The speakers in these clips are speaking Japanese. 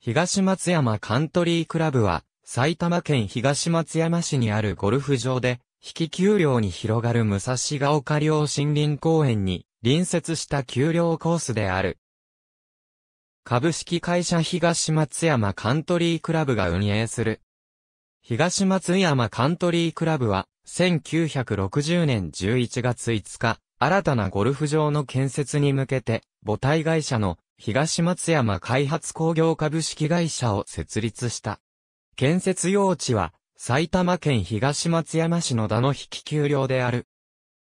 東松山カントリークラブは、埼玉県東松山市にあるゴルフ場で、引き丘陵に広がる武蔵ヶ丘陵森林公園に、隣接した丘陵コースである。株式会社東松山カントリークラブが運営する。東松山カントリークラブは、1960年11月5日、新たなゴルフ場の建設に向けて、母体会社の東松山開発工業株式会社を設立した。建設用地は、埼玉県東松山市の田の引き丘陵である。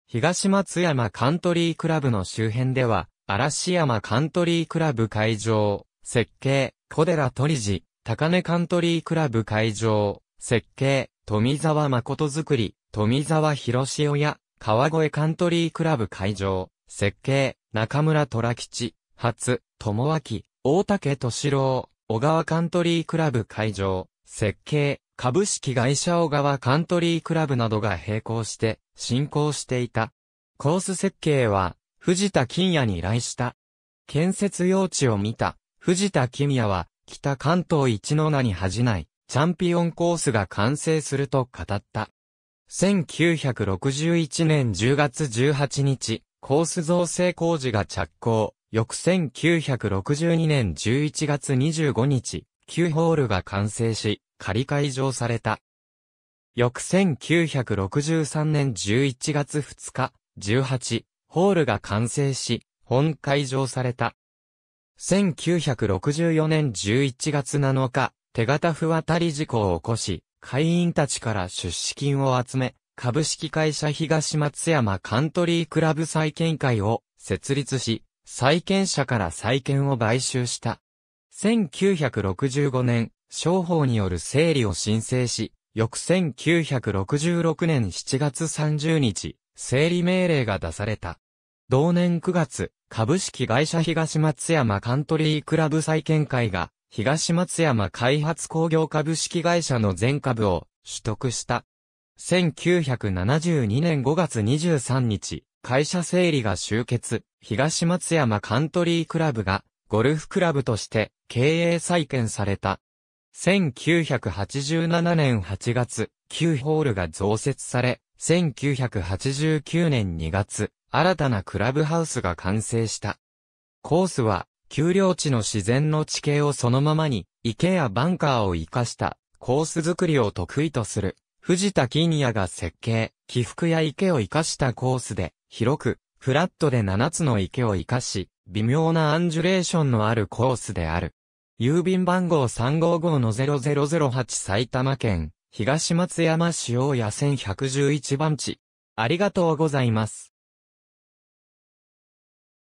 東松山カントリークラブの周辺では、嵐山カントリークラブ会場、設計、小寺鳥寺、高根カントリークラブ会場、設計、富沢誠づくり、富沢広しや、川越カントリークラブ会場、設計、中村虎吉、初、智明、大竹敏郎、小川カントリークラブ会場、設計、株式会社小川カントリークラブなどが並行して進行していた。コース設計は藤田金也に依頼した。建設用地を見た藤田金也は北関東一の名に恥じないチャンピオンコースが完成すると語った。1961年10月18日、コース造成工事が着工。翌1962年11月25日、9ホールが完成し、仮会場された。翌1963年11月2日、18ホールが完成し、本会場された。1964年11月7日、手形不渡り事故を起こし、会員たちから出資金を集め、株式会社東松山カントリークラブ再建会を設立し、債権者から債権を買収した。1965年、商法による整理を申請し、翌1966年7月30日、整理命令が出された。同年9月、株式会社東松山カントリークラブ再建会が、東松山開発工業株式会社の全株を取得した。1972年5月23日、会社整理が終結、東松山カントリークラブが、ゴルフクラブとして経営再建された。1987年8月、9ホールが増設され、1989年2月、新たなクラブハウスが完成した。コースは、丘陵地の自然の地形をそのままに、池やバンカーを活かしたコース作りを得意とする、藤田金也が設計、起伏や池を活かしたコースで、広く、フラットで7つの池を生かし、微妙なアンジュレーションのあるコースである。郵便番号355-0008埼玉県、東松山市大谷1111番地。ありがとうございます。